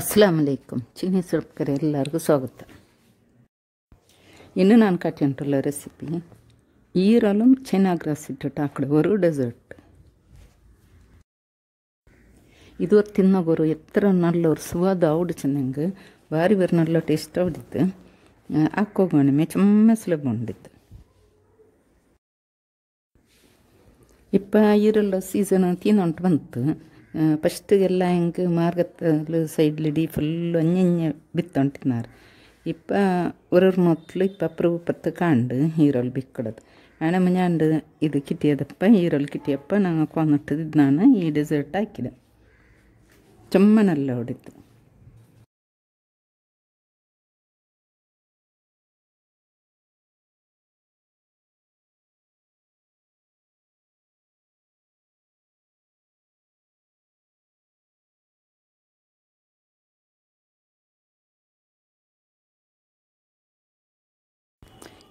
ಅಸ್ಲಾಂ ಅಲೈಕುಂ ಚೀನಿ ಸುರಪ್ಕರೆ ಎಲ್ಲರಿಗೂ ಸ್ವಾಗತ ಇನ್ನು ನಾನು ಕಟ್ಕೊಂಡಿರಲ್ಲ ರೆಸಿಪಿ ಈರಲು ಚೆನ್ನಾಗಿ ಹಾಕಿಡೋರು ಡೆಸರ್ಟ್ ಇದು ತಿನ್ನೋಗೋರು ಎತ್ತರ ನಲ್ಲೋರು ಸುವಾದ ಆವಿಡು ಚೆನ್ನಂಗೆ ಬಾರಿ ಬಾರಿ ನಲ್ಲ ಟೇಸ್ಟ್ ಆವಿಡಿದ್ದು ಹಾಕೋಗೋಣಮೆ ಚೊಮ್ಮೆ ಸುಲಭ ಉಂಡಿದ್ದು ಇಪ್ಪ ಈರಲ್ಲ ಸೀಸನ್ ತಿನ್ನೊಂಟು ಬಂತು ಫಸ್ಟಿಗೆಲ್ಲ ಹೆಂಗೆ ಮಾರ್ಗತ್ತಲು ಸೈಡ್ಲಿಡಿ ಫುಲ್ಲು ಅಂಜಂಜ ಬಿತ್ತೊಂಟಿನಾರು ಇಪ್ಪ ಒರೊರು ಮೊತ್ತಲು ಇಪ್ಪ ಅಪ್ರೂಪ ಪತ್ತು ಕಾಂಡು ಈರೋಳು ಬಿಕ್ಕೊಡೋದು ಆಣ ಮುಂಜಾಂಡು ಇದು ಕಿಟಿಯದಪ್ಪ ಈರೋಳು ಕಿಟಿಯಪ್ಪ ನಾನು ಕೊಂದಿಟ್ಟದ್ದು ನಾನು ಈ ಡೆಸರ್ಟ್ ಹಾಕಿದೆ ಚೊಮ್ಮನಲ್ಲ ಹೊಡಿತು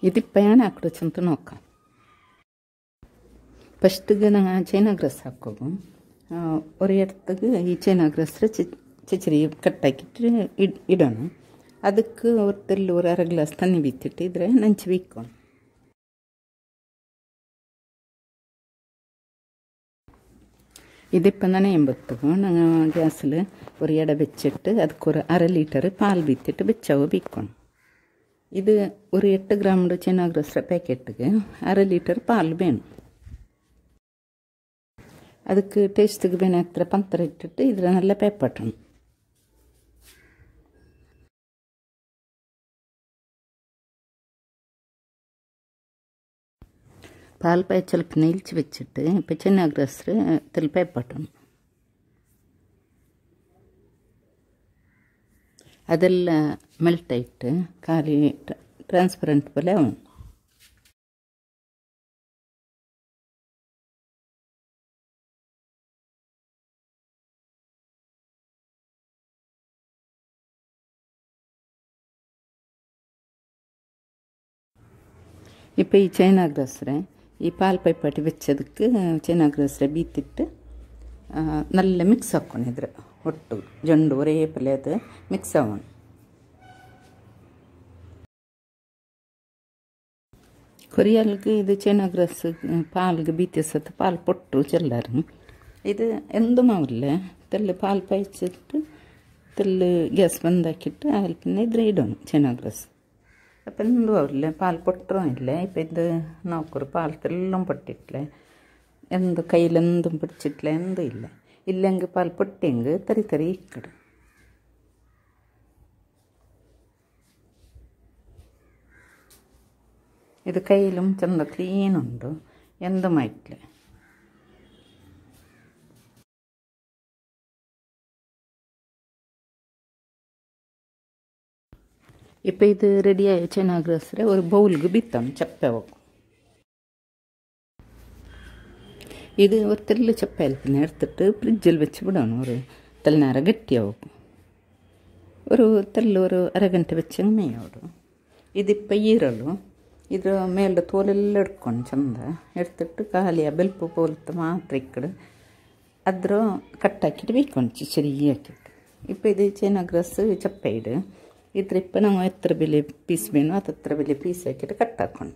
ఇది పైన అక్కడ నొక్క ಫಸ್ಟಿಗೆ ನಾ ಚೈನಾಗ ರಸ್ ಹಾಕೋದು ಒರೆ ಎತ್ತಗೆ ಈ ಚೈನಾಗ ರಸ್ರೆ ಚಚರಿ ಕಟ್ಟಾಕಿಟ್ರೆ ಇಡ್ ಇಡೋಣ ಅದಕ್ಕೆ ಒತ್ತಲ್ಲಿ ಒಂದು ಅರ ಗ್ಲಾಸ್ ತಣ್ಣಿ ಬಿತ್ತಿಟ್ಟಿದ್ರೆ ನಂಚಿ ಬಿಕ್ಕೋಣ ഇതിപ്പോൾ നനയുമ്പോഴത്തേക്കും ഞങ്ങൾ ഗ്യാസിൽ ഒരു ഇട വെച്ചിട്ട് അതൊക്കെ ഒരു അര ലിറ്റർ പാൽ വിത്തിട്ട് വെച്ചവ് വിൽക്കണം இது ஒரு எட்டு கிராம் சின்ன பேக்கெட்டுக்கு அரை லிட்டர் பால் வேணும் அதுக்கு டேஸ்ட்டுக்கு வேணும் எத்தனை பந்தரை இட்டுட்டு இதில் நல்லா பேப்பட்டணும் பால் பாய்ச்சலுக்கு நெயிச்சு வச்சுட்டு இப்போ சின்ன அக்ரஸ்ரு இதில் பேப்பட்டணும் ಅದೆಲ್ಲ ಮೆಲ್ಟ್ ಆಯಿತು ಖಾಲಿ ಟ್ರಾನ್ಸ್ಪರೆಂಟ್ ಪಲ್ಯ ಅವನು இப்போ ഈ ചേനാഗ്രസ്രെ ഈ പാൽപ്പൈപ്പാട്ടി വെച്ചതുക്ക് ചേനാഗ്രസ്രെ ബീത്തിട്ട് നല്ല മിക്സ് ആക്കണിದ್ರೆ ఒట్టు జండు రేపలేదు మిక్స్ అవ్వండి ಕೊರಿಯಲ್ಗೆ ಇದು ಚೆನಾಗ್ರಸ್ ಪಾಲ್ಗೆ ಬೀತಿಸತ್ತು ಪಾಲ್ ಪೊಟ್ಟು ಚೆಲ್ಲಾರು ಇದು ಎಂದು ಮಾವಲ್ಲ ತೆಲ್ಲು ಪಾಲ್ ಪಾಯಿಸಿಟ್ಟು ತೆಲ್ಲು ಗ್ಯಾಸ್ ಬಂದಾಕಿಟ್ಟು ಅಲ್ಪಿನ ಇದ್ರೆ ಇಡೋಣ ಚೆನಾಗ್ರಸ್ ಅಪ್ಪ ಎಂದು ಅವ್ರಲ್ಲ ಪಾಲ್ ಪೊಟ್ಟರೂ ಇಲ್ಲ ಇಪ್ಪ ಇದು ನೌಕರು ಪಾಲ್ ತೆಲ್ಲಂ ಪಟ್ಟಿಟ್ಲೆ ಎಂದು ಕೈಲೆಂದು ಪಿಡಿಚಿಟ್ಲೆ ಎಂದು ಇಲ್ಲ ഇല്ലെങ്കിൽ പൽപ്പൊട്ടെങ്ക് തരി തരി ഇക്കിടും ഇത് കയ്യിലും ചെന്ത ക്ലീനുണ്ട് എന്തുമായിട്ടില്ല இப்போ இது ரெடி ஆயிடுச்சு என்ன ஒரு பவுலுக்கு பித்தம் செப்பை வைக்கும் ಈಗ ഒരു ತೆಲ್ಲ ചപ്പാത്തിനെ എടുത്തിട്ട് ഫ്രിഡ്ജിൽ വെച്ച് വിടണം ഒരു തെല്ലനേരം ഗട്ടിയാവും ഒരു തെല്ല ഒരു അരഗಂಟೆ വെച്ചಂಗೆ ಮೇಯೋಡು ഇതിപ്പോൾ ಈರಳು ಇದರ ಮೇಲೆ ತೋಲೆಲ್ಲ ಹಿಡ್ಕೊಂಡು ಚಂದ ಎಡ್ತಿಟ್ಟು ಖಾಲಿಯ ಬೆಲ್ಪ പോലത്തെ ಮಾತ್ರ ಇಕ್ಕಡು ಅದ್ರ ಕಟ್ಟಾಕಿಟ್ಟು ಬೇಯ್ಕೊಂಡು ಸರಿಯಾಕಿಟ್ಟು ഇപ്പോൾ ഇത് ചേനാഗ്രാസ് ചപ്പയിട് ഇത്ര ഇപ്പം നമ്മൾ എത്ര വലിയ പീസ് വേണോ അത് അത്ര വലിയ പീസാക്കിയിട്ട് കട്ടാക്കണം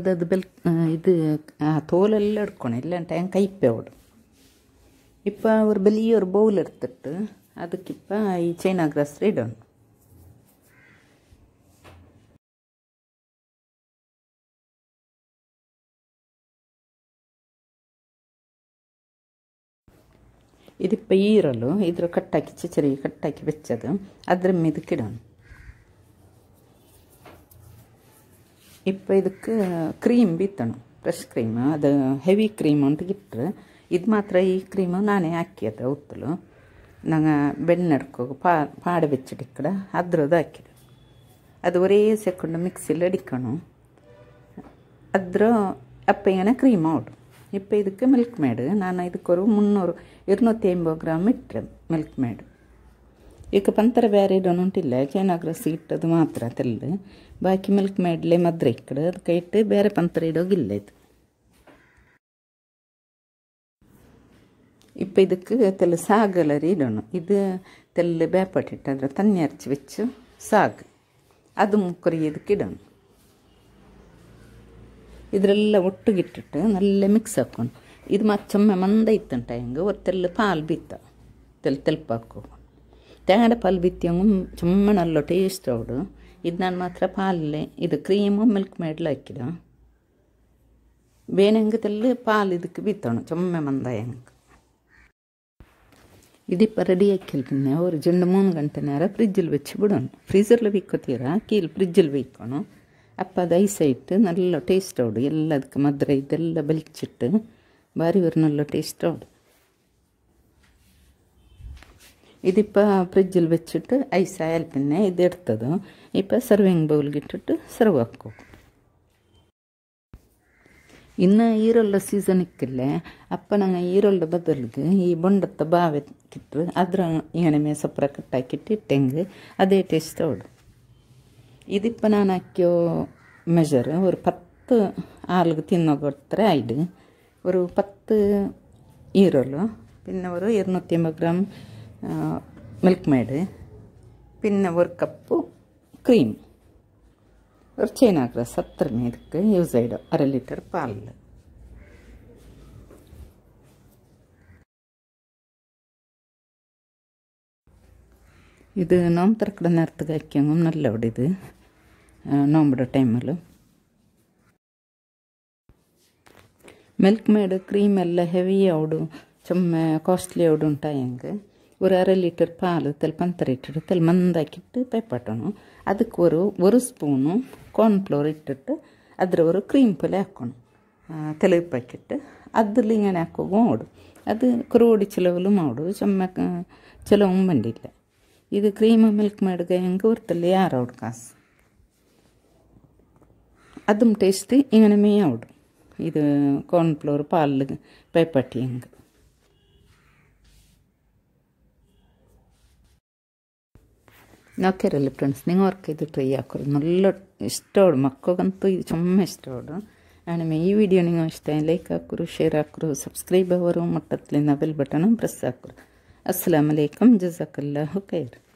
அது பெல் இது தோலெல்லாம் எடுக்கணும் இல்லாட்டாங்க கைப்போடும் இப்போ ஒரு பெரிய ஒரு பவுல் எடுத்துட்டு அதுக்கு இப்போ ഈ சைனா கிராஸ் இடணும் ഇതിപ്പോൾ ഈറലും ഇതിൽ കട്ടാക്കി ചെറിയ കട്ടാക്കി വെച്ചത് അതിന് മെതുക്കിടണം இப்போ ಇದಕ್ಕೆ ಕ್ರೀಮ್ ಬಿತ್ತಣು ಫ್ರೆಶ್ ಕ್ರೀಮ್ ಅದು ಹೆವಿ ಕ್ರೀಮ್ ಅಂತ ಇಟ್ಟರೆ ಇದು ಮಾತ್ರ ಈ ಕ್ರೀಮು ನಾನೇ ಹಾಕಿಯದ ಉತ್ತಲು ನಂಗೆ ಬೆಣ್ಣೆಡ್ಕೋಗ ಪಾ ಪಾಡ ಬೆಚ್ಚಿಡಿಕ್ಕಡ ಅದ್ರದ್ದು ஆக்கிடு ಅದು ஒரே செகண்ட் மிக்சியில் அடிக்கணும் அப்புறம் அப்போ எங்கே க்ரீம் ஆகிடும் இப்போ இதுக்கு மில்க் மேடு நான் இதுக்கு ஒரு முந்நூறு இருநூற்றி ஐம்பது கிராம் இட்டுறேன் மில்க் மேடு ಈಗ ಪಂತರ ಬೇರೆ ಇಡೋನುಂಟಿಲ್ಲ ಏನಾಗ್ರ ಸೀಟ್ ಮಾತ್ರ ತೆಲ್ಲು ಬಾಕಿ ಮಿಲ್ಕ್ ಮೇಡ್ಲೆ ಮದ್ರೆ ಇಕ್ಕಡು ಅದಕ್ಕೆ ಇಟ್ಟು ಬೇರೆ ಪಂತರ ಇಡೋಗಿಲ್ಲ ಇದು ಇಪ್ಪ ಇದಕ್ಕೆ ತೆಲ್ಲು ಸಾಗಲರಿ ಇಡೋಣ ಇದು ತೆಲ್ಲು ಬೇಪಟ್ಟಿಟ್ಟು ಅದರ ತನ್ನಿ ಅರ್ಚಿ ವೆಚ್ಚು ಸಾಗ ಅದು ಮುಕ್ಕರಿ ಇದಕ್ಕೆ ಇಡೋಣ ಇದರೆಲ್ಲ ಒಟ್ಟಿಗಿಟ್ಟಿಟ್ಟು ನಲ್ಲ ಮಿಕ್ಸ್ ಹಾಕೊಂಡು ಇದು ಚೊಮ್ಮೆ ಮಂದ ಇತ್ತಂಟ ಹೆಂಗೆ ಒತ್ತೆಲ್ಲ ಪಾಲು ಬಿತ್ತ ತೆಲ್ ತೆಲ್ಪಾಕು തേങ്ങയുടെ ಪಾಲು ಬಿತ್ತಿಯಂಗು ಚುಮ್ಮ ನಲ್ಲೋ ಟೇಸ್ಟ್ ಅವಡು ಇದು ನಾನು ಮಾತ್ರ ಪಾಲೇ ಇದು ಕ್ರೀಮು ಮಿಲ್ಕ್ ಮೇಡ್ಲ ಹಾಕಿದ ಬೇನೆಂಗದಲ್ಲಿ ಪಾಲು ಇದಕ್ಕೆ ಬಿತ್ತೋಣ ಚೊಮ್ಮೆ ಮಂದ ಹೆಂಗೆ ഇതിപ്പോൾ റെഡിയാക്കിയാൽ പിന്നെ ഒരു രണ്ട് മൂന്ന് ഗണ്ട നേരം ഫ്രിഡ്ജിൽ വെച്ച് വിടണം ഫ്രീസറിൽ വെക്കത്തീരാ കീൽ ഫ്രിഡ്ജിൽ വെക്കണം അപ്പോൾ അത് ഐസായിട്ട് നല്ല ടേസ്റ്റോട് എല്ലാതുക്കും മധുര ഇതെല്ലാം വലിച്ചിട്ട് ഭാര്യ ഒരു നല്ല ടേസ്റ്റോട് ഇതിപ്പോൾ ഫ്രിഡ്ജിൽ വെച്ചിട്ട് ഐസായാൽ പിന്നെ ഇത് എടുത്തതും ഇപ്പോൾ സെർവിങ് ബൗളിലിട്ടിട്ട് സെർവ് ആക്കും ಇನ್ನು ಈರುಳ್ಳ ಸೀಸನ್ ಇಕ್ಕಿಲ್ಲ ಅಪ್ಪ ನಂಗೆ ಈರುಳ್ಳ ಬದಲಿಗೆ ಈ ಬೊಂಡತ್ತ ಬಾವೆ ಕಿಟ್ಟು ಅದ್ರ ಎಣೆ ಸೊಪ್ಪರ ಕಟ್ಟಾಕಿಟ್ಟು ಇಟ್ಟೆಂಗೆ ಅದೇ ಟೇಸ್ಟ್ ಅವಳು ಇದಿಪ್ಪ ನಾನು ಹಾಕ್ಯೋ ಮೆಜರ್ ஒரு பத்து ஆளுக்கு தின்ன கொடுத்துற ஆயிடு ஒரு பத்து ஈரலும் பின்ன ஒரு இருநூற்றி ஐம்பது கிராம் മിൽക്ക് മെയ്ഡ് പിന്നെ ഒരു കപ്പ് ക്രീം ഒരു ചൈനാഗ്രാസ് അത്രയും ഇതൊക്കെ യൂസ് ചെയ്യും അര ലിറ്റർ പാലിൽ ഇത് നോമ്പ് തുറക്കട നേരത്ത് കഴിക്കാനും നല്ലവിടെ ഇത് നോമ്പിടെ ടൈമിൽ ಮಿಲ್ಕ್ ಮೇಡ್ ಕ್ರೀಮೆಲ್ಲ ಹೆವಿ ಅವಡು ಚೊಮ್ಮೆ ಕಾಸ್ಟ್ಲಿ ಅವಡು ಉಂಟಾ ಹೆಂಗೆ ஒரு அரை லிட்டர் பால் தெல்பந்தரை இட்டுட்டு தெல் ಮಂದಾಕಿಟ್ಟು ಪೆಪ್ಪಟೋಣ ಅದಕ್ಕೆ ಒಂದು ಒಂದು ಸ್ಪೂನು ಕಾರ್ನ್ಫ್ಲೋರ್ ಇಟ್ಟಿಟ್ಟು ಅದರ ಒಂದು ಕ್ರೀಮ್ ಪೊಲೆ ಹಾಕೋಣ ತೆಲುಪಾಕಿಟ್ಟು ಅದ್ರಲ್ಲಿ ಇങ്ങനെ ಹಾಕೋದು ಮಾಡು ಅದು ಕ್ರೋಡಿ ಚಿಲವಲು ಮಾಡು ಚೊಮ್ಮ ചിലവും വേണ്ടിയില്ല ഇത് ക്രീം മിൽക്ക് മേടുക ഞങ്ങൾക്ക് വൃത്തല്ലേ ആറോട് കാസ് അതും ടേസ്റ്റ് ഇങ്ങനെ മീ ഔടും ഇത് കോൺഫ്ലോർ പാലിൽ പേപ്പട്ടി ഞങ്ങൾക്ക് ഓക്കെ ഫ്രണ്ട്സ് നിങ്ങൾ വർക്ക് ചെയ്ത് ട്രൈ ആക്കും നല്ല ഇഷ്ടമാണ് മക്കൾക്കെന്തോ ഇത് ചുമ ഇഷ്ടമാണ് ആണ് ഈ വീഡിയോ നിങ്ങൾ ഇഷ്ടമായി ലൈക്ക് ആക്കൂ ഷെയർ ആക്കൂ സബ്സ്ക്രൈബ് ആവറും മട്ടത്തിൽ നിന്ന് ബെൽ ബട്ടണും പ്രസ് ആക്കൂ അസ്സാം വലൈക്കും ജസാക്കല്ലാ ഹുക്കൈറും